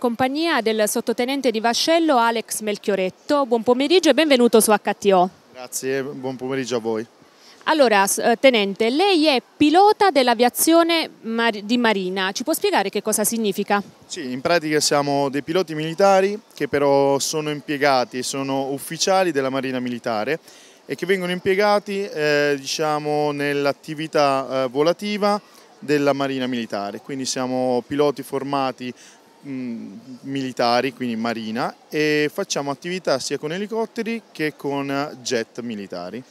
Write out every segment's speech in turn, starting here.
compagnia del sottotenente di Vascello Alex Melchioretto. Buon pomeriggio e benvenuto su HTO. Grazie, buon pomeriggio a voi. Allora, eh, tenente, lei è pilota dell'aviazione di Marina, ci può spiegare che cosa significa? Sì, in pratica siamo dei piloti militari che però sono impiegati, sono ufficiali della Marina Militare e che vengono impiegati eh, diciamo, nell'attività eh, volativa della Marina Militare, quindi siamo piloti formati Mm, militari, quindi marina, e facciamo attività sia con elicotteri che con jet militari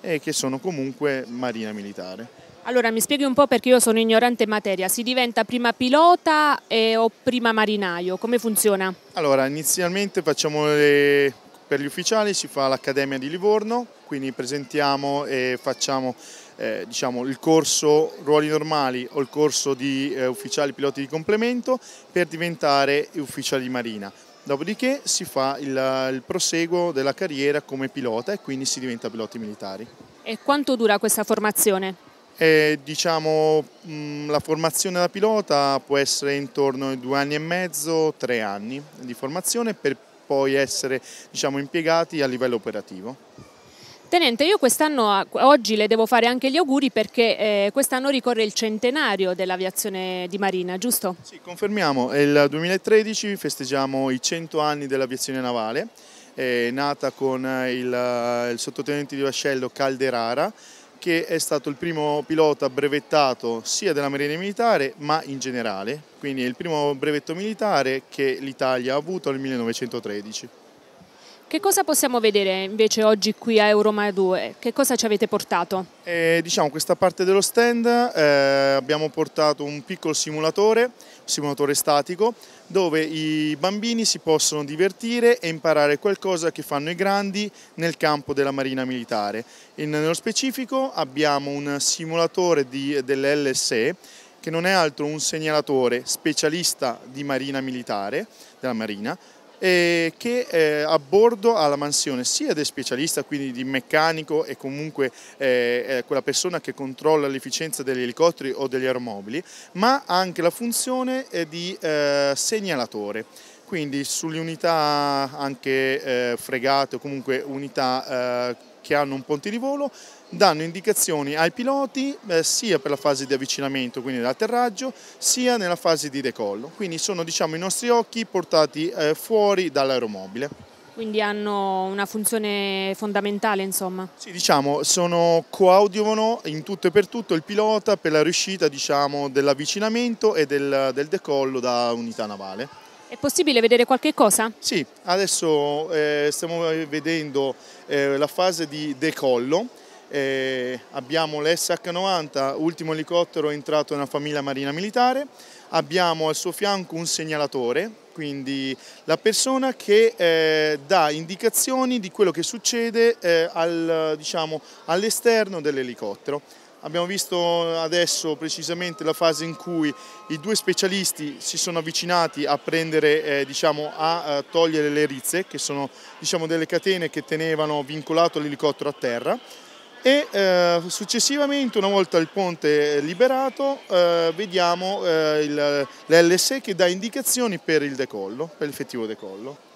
e che sono comunque marina militare. Allora mi spieghi un po' perché io sono ignorante in materia, si diventa prima pilota e, o prima marinaio, come funziona? Allora inizialmente facciamo le, per gli ufficiali si fa l'Accademia di Livorno, quindi presentiamo e facciamo eh, diciamo, il corso ruoli normali o il corso di eh, ufficiali piloti di complemento per diventare ufficiali di marina. Dopodiché si fa il, il proseguo della carriera come pilota e quindi si diventa piloti militari. E quanto dura questa formazione? Eh, diciamo, mm, la formazione da pilota può essere intorno ai due anni e mezzo, tre anni di formazione per poi essere diciamo, impiegati a livello operativo. Tenente, io quest'anno, oggi le devo fare anche gli auguri perché eh, quest'anno ricorre il centenario dell'aviazione di Marina, giusto? Sì, confermiamo, il 2013 festeggiamo i 100 anni dell'aviazione navale, è eh, nata con il, il sottotenente di vascello Calderara, che è stato il primo pilota brevettato sia della Marina Militare ma in generale, quindi è il primo brevetto militare che l'Italia ha avuto nel 1913. Che cosa possiamo vedere invece oggi qui a Euroma 2? Che cosa ci avete portato? Eh, diciamo questa parte dello stand eh, abbiamo portato un piccolo simulatore, un simulatore statico, dove i bambini si possono divertire e imparare qualcosa che fanno i grandi nel campo della marina militare. E nello specifico abbiamo un simulatore dell'LSE che non è altro un segnalatore specialista di marina militare, della marina, eh, che eh, a bordo ha la mansione sia del specialista, quindi di meccanico e comunque eh, eh, quella persona che controlla l'efficienza degli elicotteri o degli aeromobili, ma anche la funzione eh, di eh, segnalatore. Quindi sulle unità anche eh, fregate o comunque unità eh, che hanno un ponte di volo danno indicazioni ai piloti eh, sia per la fase di avvicinamento, quindi l'atterraggio, sia nella fase di decollo. Quindi sono diciamo, i nostri occhi portati eh, fuori dall'aeromobile. Quindi hanno una funzione fondamentale, insomma. Sì, diciamo, sono, coadiuvano in tutto e per tutto il pilota per la riuscita diciamo, dell'avvicinamento e del, del decollo da unità navale. È possibile vedere qualche cosa? Sì, adesso eh, stiamo vedendo eh, la fase di decollo. Eh, abbiamo l'SH-90, ultimo elicottero entrato nella famiglia marina militare. Abbiamo al suo fianco un segnalatore, quindi la persona che eh, dà indicazioni di quello che succede eh, al, diciamo, all'esterno dell'elicottero. Abbiamo visto adesso precisamente la fase in cui i due specialisti si sono avvicinati a, prendere, eh, diciamo, a, eh, togliere le rizze, che sono diciamo, delle catene che tenevano vincolato l'elicottero a terra e eh, successivamente una volta il ponte eh, liberato eh, vediamo eh, l'LS che dà indicazioni per il decollo, per l'effettivo decollo.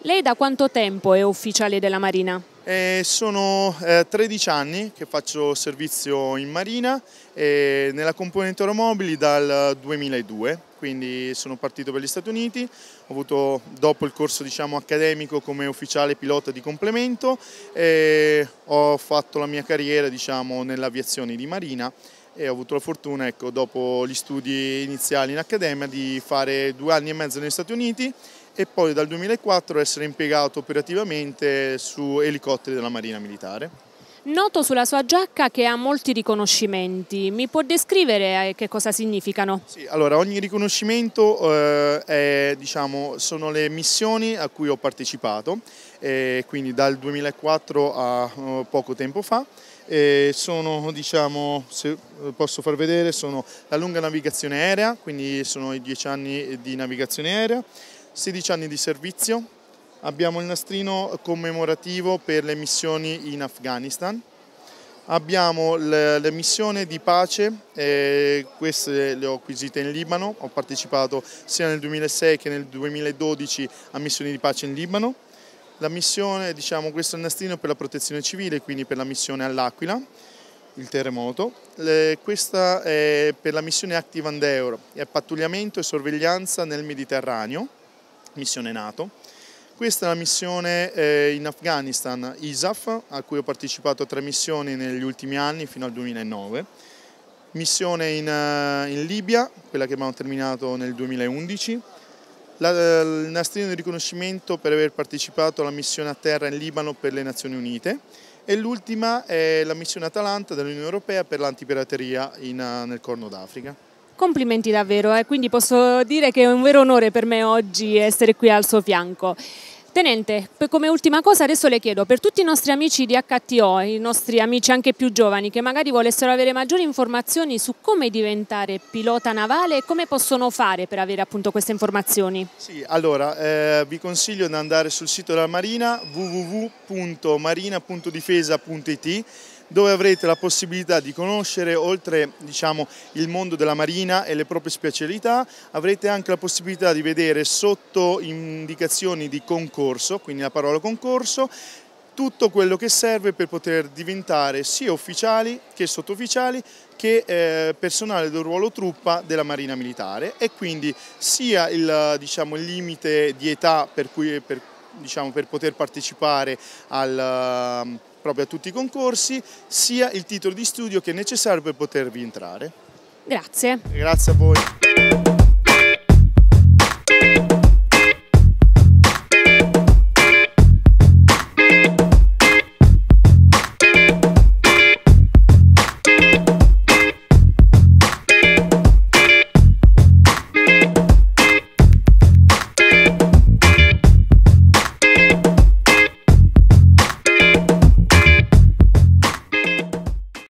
Lei da quanto tempo è ufficiale della Marina? Eh, sono eh, 13 anni che faccio servizio in Marina eh, nella componente aeromobili dal 2002, quindi sono partito per gli Stati Uniti, ho avuto dopo il corso diciamo, accademico come ufficiale pilota di complemento e ho fatto la mia carriera diciamo, nell'aviazione di Marina e ho avuto la fortuna, ecco, dopo gli studi iniziali in accademia, di fare due anni e mezzo negli Stati Uniti e poi dal 2004 essere impiegato operativamente su elicotteri della Marina Militare. Noto sulla sua giacca che ha molti riconoscimenti, mi può descrivere eh, che cosa significano? Sì, allora ogni riconoscimento eh, è, diciamo, sono le missioni a cui ho partecipato, eh, quindi dal 2004 a eh, poco tempo fa. sono, diciamo, se eh, posso far vedere, sono la lunga navigazione aerea, quindi sono i dieci anni di navigazione aerea, 16 anni di servizio, abbiamo il nastrino commemorativo per le missioni in Afghanistan, abbiamo le, le missioni di pace, eh, queste le ho acquisite in Libano, ho partecipato sia nel 2006 che nel 2012 a missioni di pace in Libano, la missione, diciamo, questo è il nastrino per la protezione civile, quindi per la missione all'Aquila, il terremoto. Le, questa è per la missione Active and Euro, è pattugliamento e sorveglianza nel Mediterraneo missione NATO. Questa è la missione eh, in Afghanistan ISAF, a cui ho partecipato a tre missioni negli ultimi anni fino al 2009. Missione in, eh, in Libia, quella che abbiamo terminato nel 2011. La, eh, il nastrino di riconoscimento per aver partecipato alla missione a terra in Libano per le Nazioni Unite. E l'ultima è la missione Atalanta dell'Unione Europea per l'antipirateria nel Corno d'Africa. Complimenti davvero, eh? quindi posso dire che è un vero onore per me oggi essere qui al suo fianco. Tenente, come ultima cosa adesso le chiedo, per tutti i nostri amici di HTO, i nostri amici anche più giovani che magari volessero avere maggiori informazioni su come diventare pilota navale e come possono fare per avere appunto queste informazioni? Sì, allora eh, vi consiglio di andare sul sito della Marina www.marina.difesa.it dove avrete la possibilità di conoscere oltre diciamo, il mondo della marina e le proprie specialità, avrete anche la possibilità di vedere sotto indicazioni di concorso, quindi la parola concorso, tutto quello che serve per poter diventare sia ufficiali che sottufficiali che eh, personale del ruolo truppa della Marina Militare e quindi sia il, diciamo, il limite di età per, cui, per, diciamo, per poter partecipare al proprio a tutti i concorsi, sia il titolo di studio che è necessario per potervi entrare. Grazie. Grazie a voi.